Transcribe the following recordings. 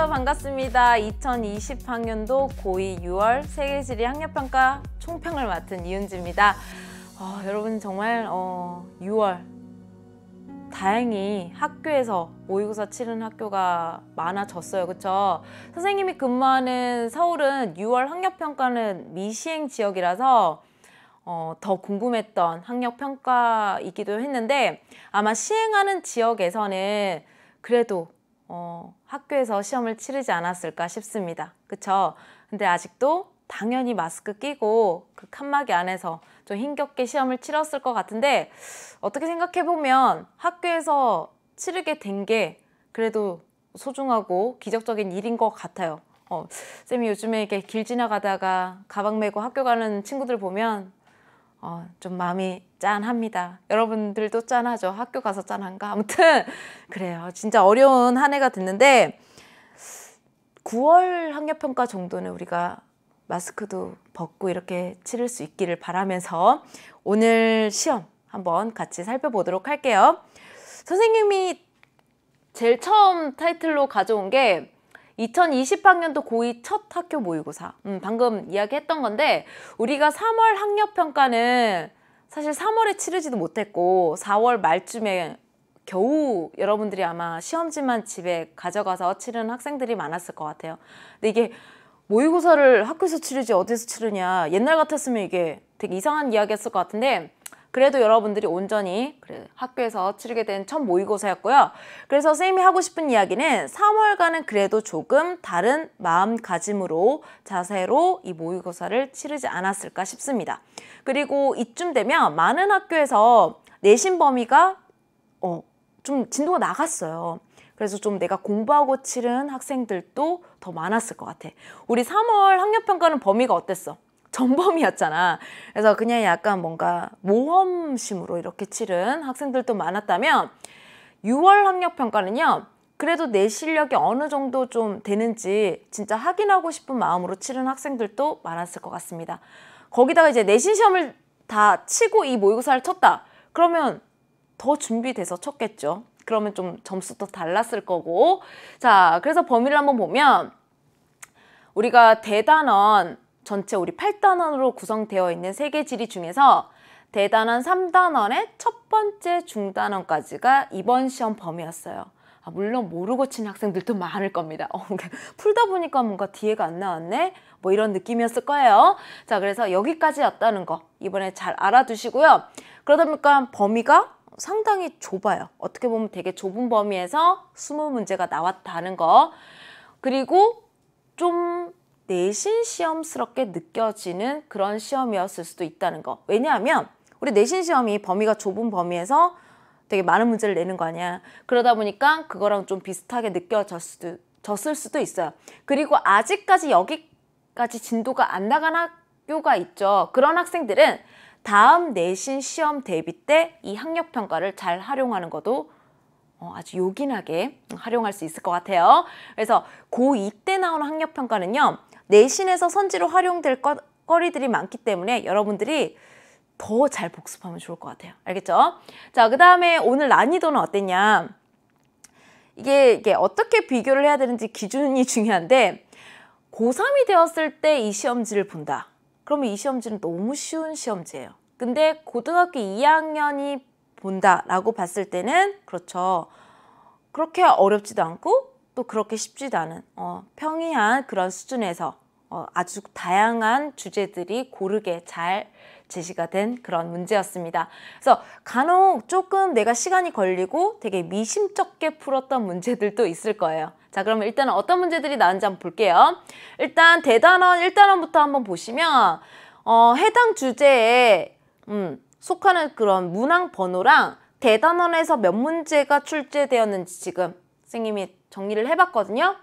안녕하세요. 반갑습니다. 2020학년도 고2 6월 세계지리 학력평가 총평을 맡은 이은지입니다. 어, 여러분 정말 어, 6월 다행히 학교에서 모의고사 치른 학교가 많아졌어요. 그렇죠? 선생님이 근무하는 서울은 6월 학력평가는 미시행 지역이라서 어, 더 궁금했던 학력평가이기도 했는데 아마 시행하는 지역에서는 그래도 어, 학교에서 시험을 치르지 않았을까 싶습니다. 그쵸? 근데 아직도 당연히 마스크 끼고 그 칸막이 안에서 좀 힘겹게 시험을 치렀을 것 같은데 어떻게 생각해보면 학교에서 치르게 된 게 그래도 소중하고 기적적인 일인 것 같아요. 어, 쌤이 요즘에 이렇게 길 지나가다가 가방 메고 학교 가는 친구들 보면 어, 좀 마음이 짠합니다. 여러분들도 짠하죠. 학교 가서 짠한가? 아무튼 그래요. 진짜 어려운 한 해가 됐는데 9월 학력평가 정도는 우리가 마스크도 벗고 이렇게 치를 수 있기를 바라면서 오늘 시험 한번 같이 살펴보도록 할게요. 선생님이 제일 처음 타이틀로 가져온 게 2020학년도 고2 첫 학교 모의고사 음, 방금 이야기했던 건데 우리가 3월 학력평가는 사실 3월에 치르지도 못했고 4월 말쯤에 겨우 여러분들이 아마 시험지만 집에 가져가서 치른 학생들이 많았을 것 같아요. 근데 이게 모의고사를 학교에서 치르지 어디서 치르냐 옛날 같았으면 이게 되게 이상한 이야기였을 것 같은데 그래도 여러분들이 온전히 학교에서 치르게 된 첫 모의고사였고요. 그래서 선생님이 하고 싶은 이야기는 3월간은 그래도 조금 다른 마음가짐으로 자세로 이 모의고사를 치르지 않았을까 싶습니다. 그리고 이쯤 되면 많은 학교에서 내신 범위가 어, 좀 진도가 나갔어요. 그래서 좀 내가 공부하고 치른 학생들도 더 많았을 것 같아. 우리 3월 학력평가는 범위가 어땠어? 전범이었잖아. 그래서 그냥 약간 뭔가 모험심으로 이렇게 치른 학생들도 많았다면 6월 학력 평가는요. 그래도 내 실력이 어느 정도 좀 되는지 진짜 확인하고 싶은 마음으로 치른 학생들도 많았을 것 같습니다. 거기다가 이제 내신 시험을 다 치고 이 모의고사를 쳤다. 그러면 더 준비돼서 쳤겠죠. 그러면 좀 점수도 달랐을 거고. 자, 그래서 범위를 한번 보면 우리가 대단원, 전체 우리 8단원으로 구성되어 있는 세계 지리 중에서 대단원 3단원의 첫 번째 중단원까지가 이번 시험 범위였어요. 아, 물론 모르고 친 학생들도 많을 겁니다. 어, 풀다 보니까 뭔가 뒤에가 안 나왔네? 뭐 이런 느낌이었을 거예요. 자, 그래서 여기까지였다는 거 이번에 잘 알아두시고요. 그러다 보니까 범위가 상당히 좁아요. 어떻게 보면 되게 좁은 범위에서 20문제가 나왔다는 거. 그리고 좀 내신 시험스럽게 느껴지는 그런 시험이었을 수도 있다는 거. 왜냐하면 우리 내신 시험이 범위가 좁은 범위에서 되게 많은 문제를 내는 거 아니야. 그러다 보니까 그거랑 좀 비슷하게 느껴졌을 수도, 졌을 있어요. 그리고 아직까지 여기까지 진도가 안 나간 학교가 있죠. 그런 학생들은 다음 내신 시험 대비 때 이 학력 평가를 잘 활용하는 것도 어, 아주 요긴하게 활용할 수 있을 것 같아요. 그래서 고2 때 나오는 학력 평가는요. 내신에서 선지로 활용될 것, 거리들이 많기 때문에 여러분들이 더 잘 복습하면 좋을 것 같아요. 알겠죠? 자, 그 다음에 오늘 난이도는 어땠냐? 이게, 이게 어떻게 비교를 해야 되는지 기준이 중요한데 고3이 되었을 때 이 시험지를 본다. 그러면 이 시험지는 너무 쉬운 시험지예요. 근데 고등학교 2학년이 본다라고 봤을 때는 그렇죠. 그렇게 어렵지도 않고 또 그렇게 쉽지도 않은 어, 평이한 그런 수준에서 어, 아주 다양한 주제들이 고르게 잘 제시가 된 그런 문제였습니다. 그래서 간혹 조금 내가 시간이 걸리고 되게 미심쩍게 풀었던 문제들도 있을 거예요. 자 그러면 일단은 어떤 문제들이 나왔는지 한번 볼게요. 일단 대단원 일단원부터 한번 보시면 어, 해당 주제에 음, 속하는 그런 문항 번호랑 대단원에서 몇 문제가 출제되었는지 지금 선생님이 정리를 해봤거든요.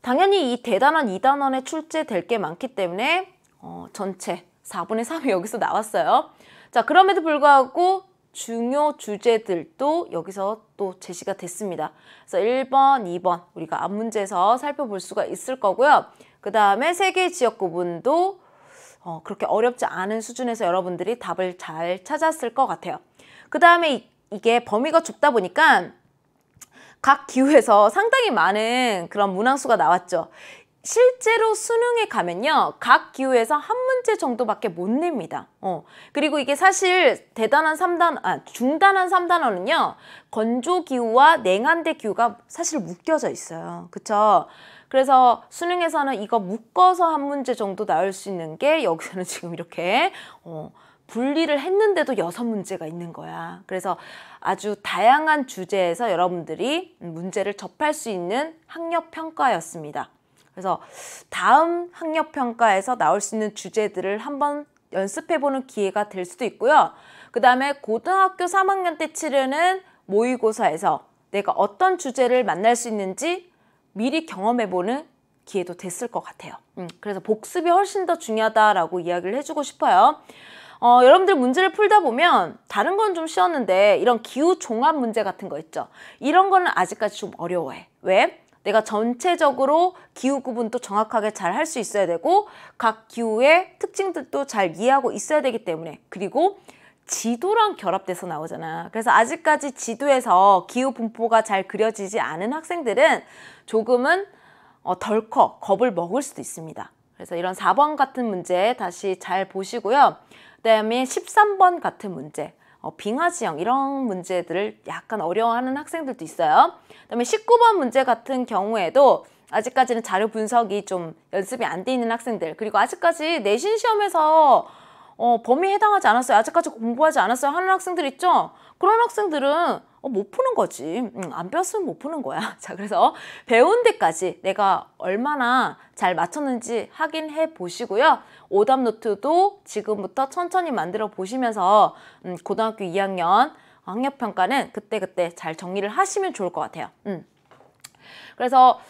당연히 이 대단한 2단원에 출제될 게 많기 때문에 어, 전체 4분의 3이 여기서 나왔어요. 자 그럼에도 불구하고 중요 주제들도 여기서 또 제시가 됐습니다. 그래서 1번, 2번 우리가 앞 문제에서 살펴볼 수가 있을 거고요. 그 다음에 세개 지역 구분도 어, 그렇게 어렵지 않은 수준에서 여러분들이 답을 잘 찾았을 것 같아요. 그 다음에 이게 범위가 좁다 보니까 각기후에서 상당히 많은 그런 문항수가 나왔죠. 실제로 수능에 가면요. 각기후에서한 문제 정도밖에 못 냅니다. 어. 그리고 이게 사실 대단한 3단, 아, 중단한 3단어는요. 건조 기후와 냉한대 기후가 사실 묶여져 있어요. 그쵸? 그래서 수능에서는 이거 묶어서 한 문제 정도 나올 수 있는 게 여기서는 지금 이렇게 어, 분리를 했는데도 여섯 문제가 있는 거야. 그래서 아주 다양한 주제에서 여러분들이 문제를 접할 수 있는 학력 평가였습니다. 그래서 다음 학력 평가에서 나올 수 있는 주제들을 한번 연습해 보는 기회가 될 수도 있고요. 그다음에 고등학교 3학년 때 치르는 모의고사에서 내가 어떤 주제를 만날 수 있는지 미리 경험해 보는 기회도 됐을 것 같아요. 음, 그래서 복습이 훨씬 더 중요하다라고 이야기를 해주고 싶어요. 어, 여러분들 문제를 풀다 보면 다른 건 좀 쉬웠는데 이런 기후 종합 문제 같은 거 있죠. 이런 거는 아직까지 좀 어려워해. 왜? 내가 전체적으로 기후 구분도 정확하게 잘 할 수 있어야 되고 각 기후의 특징들도 잘 이해하고 있어야 되기 때문에 그리고 지도랑 결합돼서 나오잖아. 그래서 아직까지 지도에서 기후 분포가 잘 그려지지 않은 학생들은 조금은 어, 덜컥 겁을 먹을 수도 있습니다. 그래서 이런 4번 같은 문제 다시 잘 보시고요. 그다음에 13번 같은 문제 어, 빙하지형 이런 문제들을 약간 어려워하는 학생들도 있어요. 그다음에 19번 문제 같은 경우에도 아직까지는 자료 분석이 좀 연습이 안 돼 있는 학생들 그리고 아직까지 내신 시험에서 어, 범위에 해당하지 않았어요. 아직까지 공부하지 않았어요 하는 학생들 있죠? 그런 학생들은 어, 못 푸는 거지. 응, 음, 안 뺐으면 못 푸는 거야. 자, 그래서 배운 데까지 내가 얼마나 잘 맞췄는지 확인해 보시고요. 오답 노트도 지금부터 천천히 만들어 보시면서 음, 고등학교 2학년 학력 평가는 그때그때 잘 정리를 하시면 좋을 것 같아요. 음. 그래서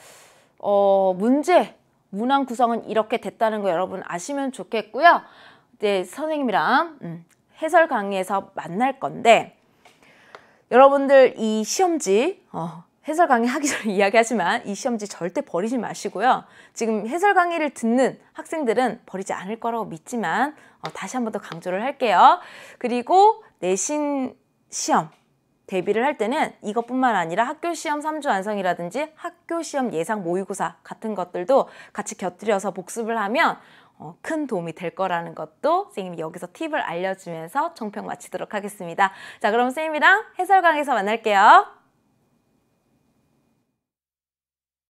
어, 문제 문항 구성은 이렇게 됐다는 거 여러분 아시면 좋겠고요. 이제 선생님이랑 음, 해설 강의에서 만날 건데 여러분들 이 시험지 어, 해설 강의 하기 전에 이야기하지만 이 시험지 절대 버리지 마시고요. 지금 해설 강의를 듣는 학생들은 버리지 않을 거라고 믿지만 어, 다시 한 번 더 강조를 할게요. 그리고 내신 시험 대비를 할 때는 이것뿐만 아니라 학교 시험 3주 완성이라든지 학교 시험 예상 모의고사 같은 것들도 같이 곁들여서 복습을 하면 어, 큰 도움이 될 거라는 것도 선생님이 여기서 팁을 알려주면서 총평 마치도록 하겠습니다. 자 그럼 선생님이랑 해설강에서 만날게요.